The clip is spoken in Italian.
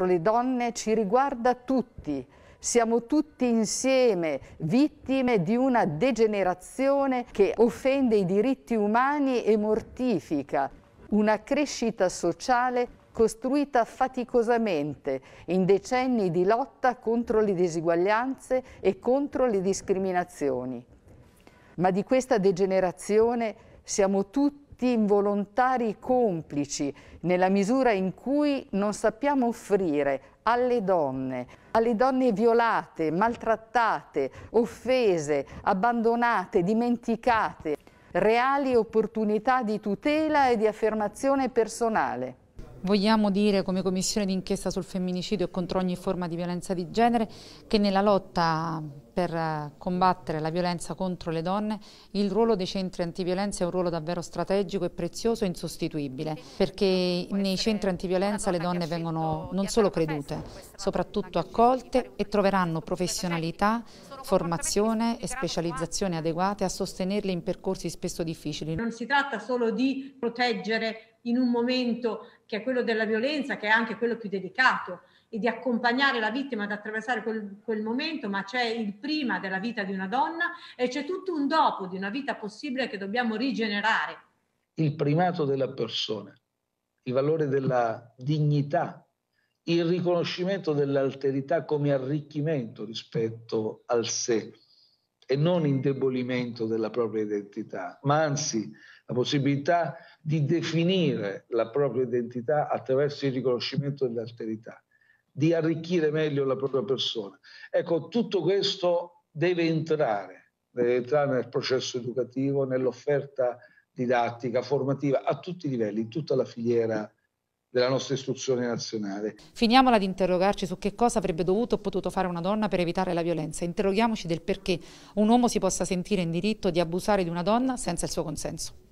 contro le donne ci riguarda tutti. Siamo tutti insieme vittime di una degenerazione che offende i diritti umani e mortifica una crescita sociale costruita faticosamente in decenni di lotta contro le disuguaglianze e contro le discriminazioni. Ma di questa degenerazione siamo tutti sentiti involontari complici nella misura in cui non sappiamo offrire alle donne, alle donne violate, maltrattate, offese, abbandonate, dimenticate, reali opportunità di tutela e di affermazione personale. Vogliamo dire come Commissione d'inchiesta sul femminicidio e contro ogni forma di violenza di genere che nella lotta per eh, combattere la violenza contro le donne il ruolo dei centri antiviolenza è un ruolo davvero strategico e prezioso e insostituibile perché nei centri antiviolenza le donne vengono non solo credute, soprattutto accolte e troveranno professionalità, formazione e specializzazione eh. adeguate a sostenerle in percorsi spesso difficili. Non si tratta solo di proteggere in un momento che è quello della violenza, che è anche quello più delicato, e di accompagnare la vittima ad attraversare quel, quel, momento, ma c'è il prima della vita di una donna e c'è tutto un dopo di una vita possibile che dobbiamo rigenerare. Il primato della persona, il valore della dignità, il riconoscimento dell'alterità come arricchimento rispetto al sé e non indebolimento della propria identità, ma anzi la possibilità di definire la propria identità attraverso il riconoscimento dell'alterità, di arricchire meglio la propria persona. Ecco, tutto questo deve entrare, deve entrare nel processo educativo, nell'offerta didattica, formativa, a tutti i livelli, in tutta la filiera della nostra istruzione nazionale. Finiamola ad interrogarci su che cosa avrebbe dovuto o potuto fare una donna per evitare la violenza. Interroghiamoci del perché un uomo si possa sentire in diritto di abusare di una donna senza il suo consenso.